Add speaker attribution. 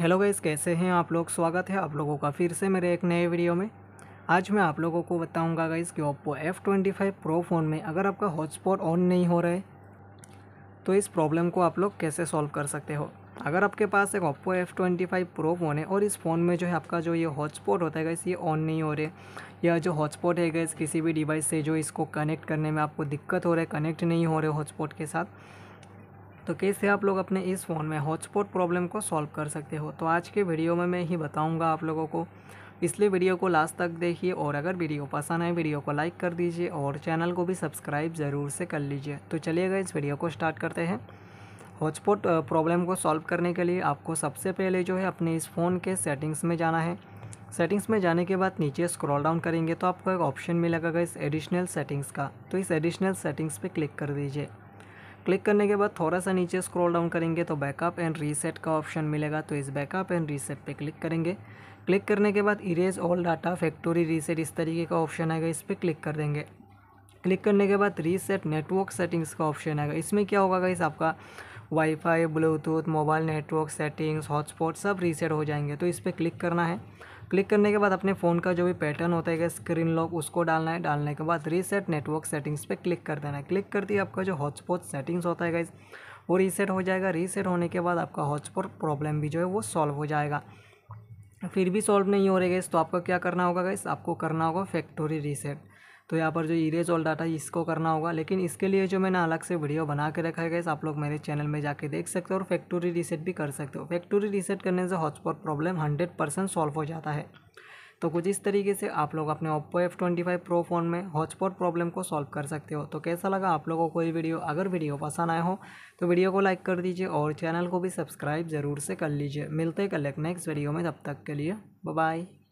Speaker 1: hello guys कैसे हैं आप लोग स्वागत है आप लोगों का फिर से मेरे एक नए वीडियो में आज मैं आप लोगों को बताऊंगा गाइस कि Oppo F twenty five pro phone में अगर आपका हॉटस्पॉट ऑन नहीं हो रहा है तो इस प्रॉब्लम को आप लोग कैसे सॉल्व कर सकते हो अगर आपके पास एक Oppo F twenty five pro phone है और इस फ़ोन में जो है आपका जो ये हॉटस्पॉट होता है गाइस ये ऑन नहीं हो रहे या जो हॉटस्पॉट है गैस किसी भी डिवाइस से जो इसको कनेक्ट करने में आपको दिक्कत हो रहा है कनेक्ट नहीं हो रहे हॉटस्पॉट के साथ तो कैसे आप लोग अपने इस फ़ोन में हॉटस्पॉट प्रॉब्लम को सॉल्व कर सकते हो तो आज के वीडियो में मैं ही बताऊंगा आप लोगों को इसलिए वीडियो को लास्ट तक देखिए और अगर वीडियो पसंद आए वीडियो को लाइक कर दीजिए और चैनल को भी सब्सक्राइब ज़रूर से कर लीजिए तो चलिएगा इस वीडियो को स्टार्ट करते हैं हॉटस्पॉट प्रॉब्लम को सॉल्व करने के लिए आपको सबसे पहले जो है अपने इस फ़ोन के सेटिंग्स में जाना है सेटिंग्स में जाने के बाद नीचे स्क्रॉल डाउन करेंगे तो आपको एक ऑप्शन मिलेगा इस एडिशनल सेटिंग्स का तो इस एडिशनल सेटिंग्स पे क्लिक कर दीजिए क्लिक करने के बाद थोड़ा सा नीचे स्क्रॉल डाउन करेंगे तो बैकअप एंड रीसेट का ऑप्शन मिलेगा तो इस बैकअप एंड रीसेट पे क्लिक करेंगे क्लिक करने के बाद erase all data factory reset इस तरीके का ऑप्शन आएगा इस पर क्लिक कर देंगे क्लिक करने के बाद रीसेट नेटवर्क सेटिंग्स का ऑप्शन आएगा इसमें क्या होगा गाइस आपका WiFi Bluetooth mobile network settings hotspot सब रीसेट हो जाएंगे तो इस पर क्लिक करना है क्लिक करने के बाद अपने फ़ोन का जो भी पैटर्न होता है स्क्रीन लॉक उसको डालना है डालने के बाद रीसेट नेटवर्क सेटिंग्स पे क्लिक कर देना है क्लिक करती है आपका जो हॉटस्पॉट सेटिंग्स होता है गाइज वो रीसेट हो जाएगा रीसेट होने के बाद आपका हॉटस्पॉट प्रॉब्लम भी जो है वो सॉल्व हो जाएगा फिर भी सॉल्व नहीं हो रही गई तो आपको क्या करना होगा गाइस आपको करना होगा फैक्टोरी रीसेट तो यहाँ पर जो इरेज ऑल डाटा है इसको करना होगा लेकिन इसके लिए जो मैंने अलग से वीडियो बना के रखा है गैस आप लोग मेरे चैनल में जाके देख सकते हो और फैक्ट्री रीसेट भी कर सकते हो फैक्ट्री रीसेट करने से hotspot problem hundred percent solve हो जाता है तो कुछ इस तरीके से आप लोग अपने Oppo F twenty five pro phone में हॉटस्पॉट प्रॉब्लम को सॉल्व कर सकते हो तो कैसा लगा आप लोगों को ये वीडियो अगर वीडियो पसंद आए हो तो वीडियो को लाइक कर दीजिए और चैनल को भी सब्सक्राइब ज़रूर से कर लीजिए मिलते हैं कल नेक्स्ट वीडियो में तब तक के लिए बाय